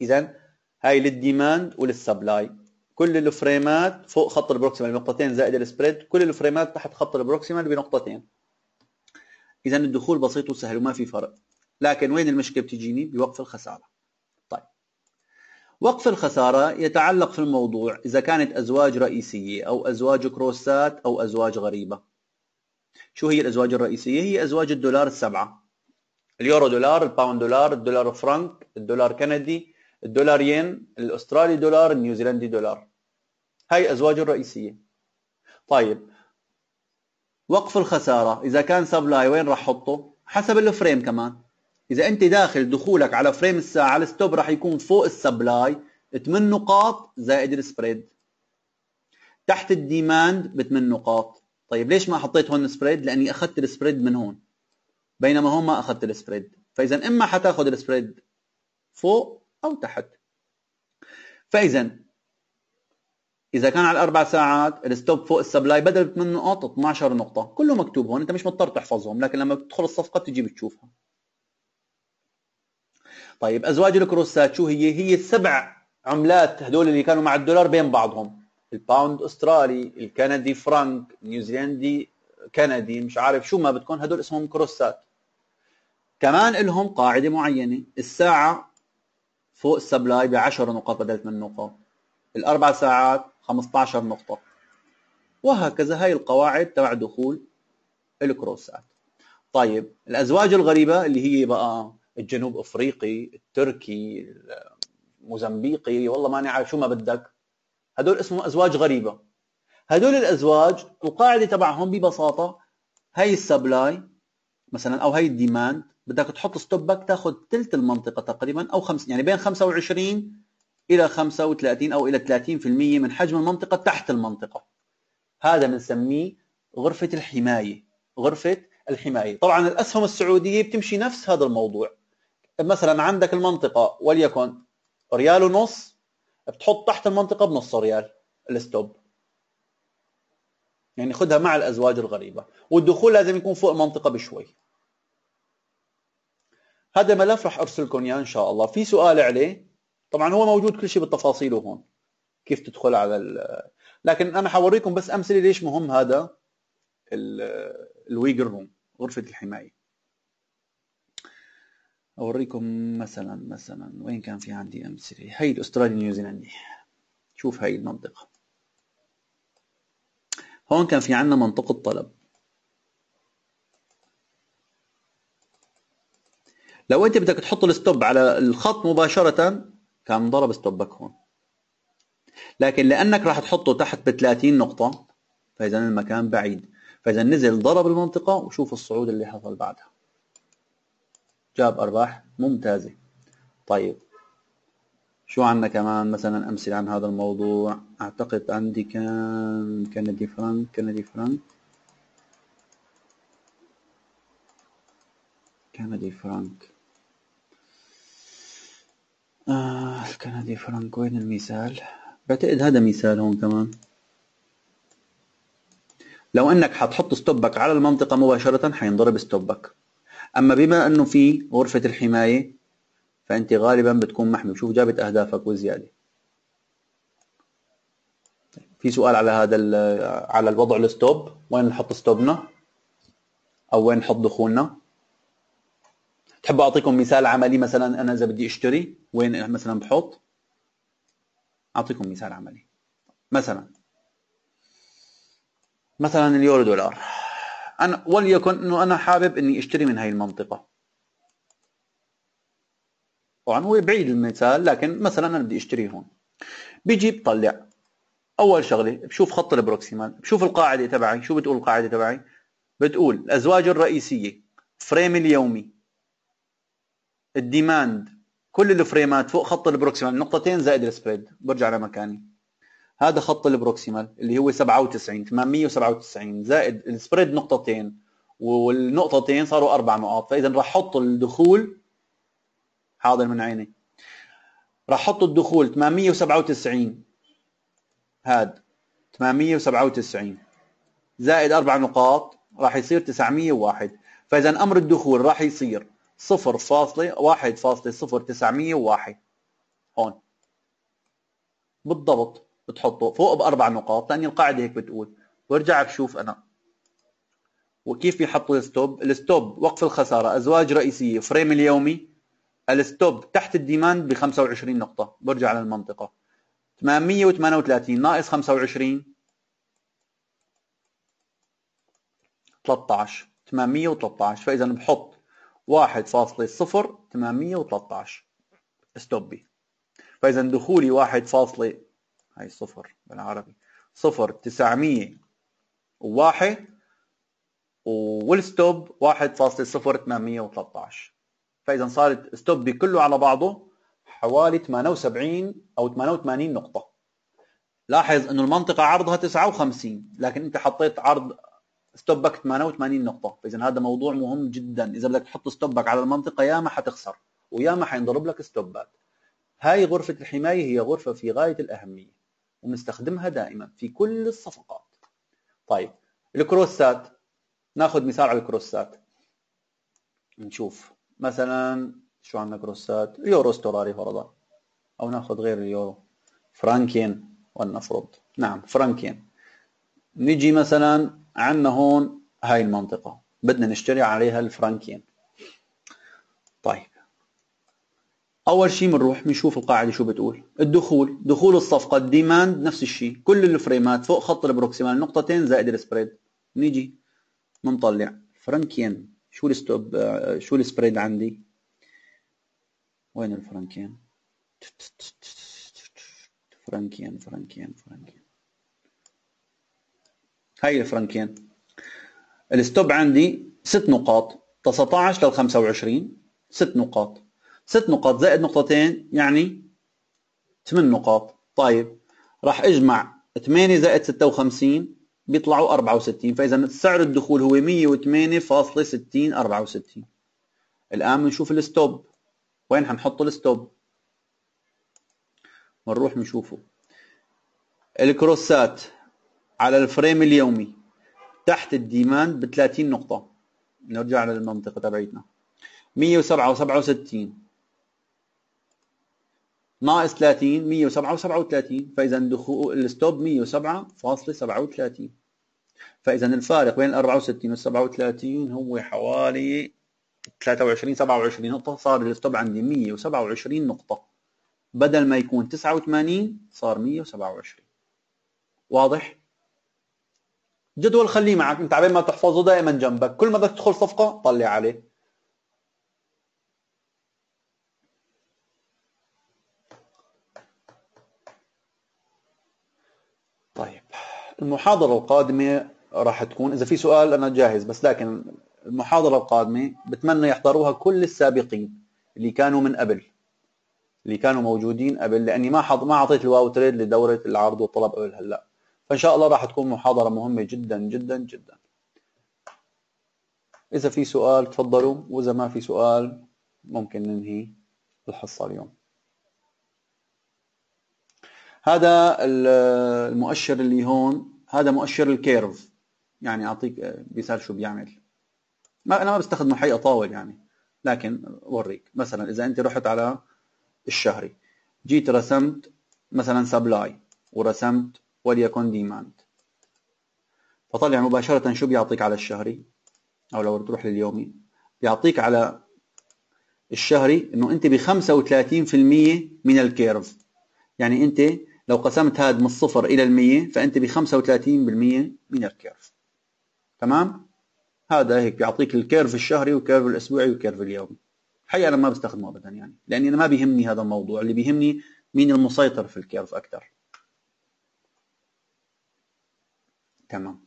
اذا هاي للديماند وللسبلاي كل الفريمات فوق خط البروكسيمال بنقطتين زائد السبريد كل الفريمات تحت خط البروكسيمال بنقطتين اذا الدخول بسيط وسهل وما في فرق لكن وين المشكله بتجيني بوقف الخساره طيب وقف الخساره يتعلق في الموضوع اذا كانت ازواج رئيسيه او ازواج كروسات او ازواج غريبه شو هي الأزواج الرئيسية؟ هي أزواج الدولار السبعة اليورو دولار الباوند دولار الدولار فرنك الدولار كندي الدولار ين الأسترالي دولار النيوزيلندي دولار هاي أزواج الرئيسية طيب وقف الخسارة إذا كان سبلاي وين راح حطه حسب الفريم كمان إذا أنت داخل دخولك على فريم الساعة الستوب راح يكون فوق السبلاي 8 نقاط زائد السبريد تحت الديماند ب 8 نقاط طيب ليش ما حطيت هون سبريد لاني اخذت السبريد من هون بينما هون ما اخذت السبريد فاذا اما حتاخذ السبريد فوق او تحت فاذا اذا كان على الاربع ساعات الستوب فوق السبلاي بدل 8 نقط 12 نقطه كله مكتوب هون انت مش مضطر تحفظهم لكن لما بتدخل الصفقه بتجي بتشوفها طيب ازواج الكروسات شو هي هي السبع عملات هدول اللي كانوا مع الدولار بين بعضهم الباوند استرالي الكندي فرنك نيوزيلندي كندي مش عارف شو ما بتكون هدول اسمهم كروسات كمان لهم قاعده معينه الساعه فوق السبلاي ب 10 نقاط بدل 8 نقاط الاربع ساعات 15 نقطه وهكذا هاي القواعد تبع دخول الكروسات طيب الازواج الغريبه اللي هي بقى الجنوب افريقي التركي الموزمبيقي والله ماني عارف شو ما بدك هدول اسمهم ازواج غريبه هدول الازواج القاعده تبعهم ببساطه هي السبلاي مثلا او هي الديماند بدك تحط ستوبك تاخذ ثلث المنطقه تقريبا او خمس يعني بين 25 الى 35 او الى 30% من حجم المنطقه تحت المنطقه هذا بنسميه غرفه الحمايه غرفه الحمايه طبعا الاسهم السعوديه بتمشي نفس هذا الموضوع مثلا عندك المنطقه وليكن ريال ونص بتحط تحت المنطقة بنص ريال الستوب يعني خدها مع الأزواج الغريبة والدخول لازم يكون فوق المنطقة بشوي هذا الملف رح أرسلكم إياه إن شاء الله في سؤال عليه طبعا هو موجود كل شيء بالتفاصيل هون كيف تدخل على ال... لكن أنا حوريكم بس أمثلة ليش مهم هذا ال... الويجر روم غرفة الحماية اوريكم مثلا مثلا وين كان في عندي امثله هي الاسترالي نيوزيلندي شوف هاي المنطقه هون كان في عندنا منطقه طلب لو انت بدك تحط الستوب على الخط مباشره كان ضرب ستوبك هون لكن لانك راح تحطه تحت ب 30 نقطه فاذا المكان بعيد فاذا نزل ضرب المنطقه وشوف الصعود اللي حصل بعدها جاب أرباح ممتازة طيب شو عندنا كمان مثلا أمثلة عن هذا الموضوع أعتقد عندي كان كندي فرانك كندي فرانك كندي فرانك آه الكندي فرانك وين المثال بعتقد هذا مثال هون كمان لو انك حتحط ستوبك على المنطقة مباشرة حينضرب ستوبك أما بما أنه في غرفة الحماية فأنت غالبا بتكون محمي شوف جابت أهدافك وزيادة في سؤال على هذا على الوضع الستوب وين نحط ستوبنا أو وين نحط دخولنا تحب أعطيكم مثال عملي مثلا أنا إذا بدي أشتري وين مثلا بحط أعطيكم مثال عملي مثلا مثلا اليورو دولار أنا وليكن أنه أنا حابب أني أشتري من هاي المنطقة طبعا هو بعيد المثال لكن مثلا أنا بدي أشتري هون بيجي بطلع أول شغلة بشوف خط البروكسيمال بشوف القاعدة تبعي شو بتقول القاعدة تبعي بتقول الأزواج الرئيسية فريم اليومي الديماند كل الفريمات فوق خط البروكسيمال نقطتين زائد السبريد برجع لمكاني هذا خط البروكسيمال اللي هو 97 897 زائد السبريد نقطتين والنقطتين صاروا اربع نقاط فاذا راح احط الدخول حاضر من عيني راح احط الدخول 897 هاد 897 زائد اربع نقاط راح يصير 901 فاذا امر الدخول راح يصير 0.1.0901 هون بالضبط بتحطه فوق باربع نقاط لان القاعده هيك بتقول وارجع بشوف انا وكيف بيحطوا الستوب الستوب وقف الخساره ازواج رئيسيه فريم اليومي الستوب تحت الديماند ب 25 نقطه برجع للمنطقه 838 ناقص 25 13 813 فاذا بحط 1.0 813 ستوبي فاذا دخولي هاي صفر بالعربي صفر تسعمية وواحد والستوب واحد فاصلة صفر تمامية وثلاثة فإذا صارت ستوب بكله على بعضه حوالي 78 أو 88 نقطة لاحظ أنه المنطقة عرضها 59 لكن أنت حطيت عرض ستوبك 88 نقطة فإذا هذا موضوع مهم جدا إذا بدك تحط ستوبك على المنطقة ياما حتخسر وياما حينضرب لك ستوبات هاي غرفة الحماية هي غرفة في غاية الأهمية وبنستخدمها دائما في كل الصفقات طيب الكروسات ناخذ مثال على الكروسات نشوف مثلا شو عندنا كروسات اليورو استولاري فرضا او ناخذ غير اليورو فرانكين ولنفرض نعم فرانكين نجي مثلا عندنا هون هاي المنطقه بدنا نشتري عليها الفرانكين طيب اول شيء بنروح بنشوف القاعده شو بتقول الدخول دخول الصفقه الديماند نفس الشيء كل الفريمات فوق خط البروكسيمال نقطتين زائد السبريد نيجي بنطلع فرانكين شو الستوب آه، شو السبريد عندي وين الفرانكين فرانكين فرانكين فرانكين هاي الفرانكين الستوب عندي ست نقاط 19 لل 25 ست نقاط ست نقاط زائد نقطتين يعني ثمان نقاط طيب راح اجمع 8 زائد 56 بيطلعوا 64 فاذا سعر الدخول هو 108.60 64 الان بنشوف الستوب وين حنحط الستوب بنروح نشوفه الكروسات على الفريم اليومي تحت الديماند ب 30 نقطة نرجع للمنطقة تبعتنا 167 ناقص 30 137 فاذا دخول الستوب 107.37 فاذا الفارق بين ال 64 وال 37 هو حوالي 23 27 نقطة صار الستوب عندي 127 نقطة بدل ما يكون 89 صار 127 واضح؟ جدول خليه معك انت عبين ما تحفظه دائما جنبك كل ما بدك تدخل صفقة طلع عليه المحاضرة القادمة راح تكون إذا في سؤال أنا جاهز بس لكن المحاضرة القادمة بتمنى يحضروها كل السابقين اللي كانوا من قبل اللي كانوا موجودين قبل لاني ما حض... ما اعطيت الواو تريد لدوره العرض والطلب قبل هلا فان شاء الله راح تكون محاضره مهمه جدا جدا جدا اذا في سؤال تفضلوا واذا ما في سؤال ممكن ننهي الحصه اليوم هذا المؤشر اللي هون هذا مؤشر الكيرف يعني اعطيك مثال شو بيعمل ما انا ما بستخدمه حقيقه طاول يعني لكن اوريك مثلا اذا انت رحت على الشهري جيت رسمت مثلا سبلاي ورسمت وليكن ديماند فطلع مباشره شو بيعطيك على الشهري او لو تروح لليومي بيعطيك على الشهري انه انت ب 35% من الكيرف يعني انت لو قسمت هذا من الصفر إلى المية فأنت ب 35% من الكيرف تمام هذا هيك بيعطيك الكيرف الشهري والكيرف الأسبوعي والكيرف اليومي الحقيقة أنا ما بستخدمه أبدا يعني لأني أنا ما بيهمني هذا الموضوع اللي بيهمني مين المسيطر في الكيرف أكثر تمام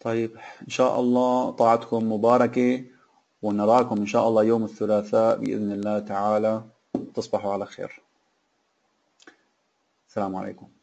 طيب إن شاء الله طاعتكم مباركة ونراكم إن شاء الله يوم الثلاثاء بإذن الله تعالى تصبحوا على خير السلام عليكم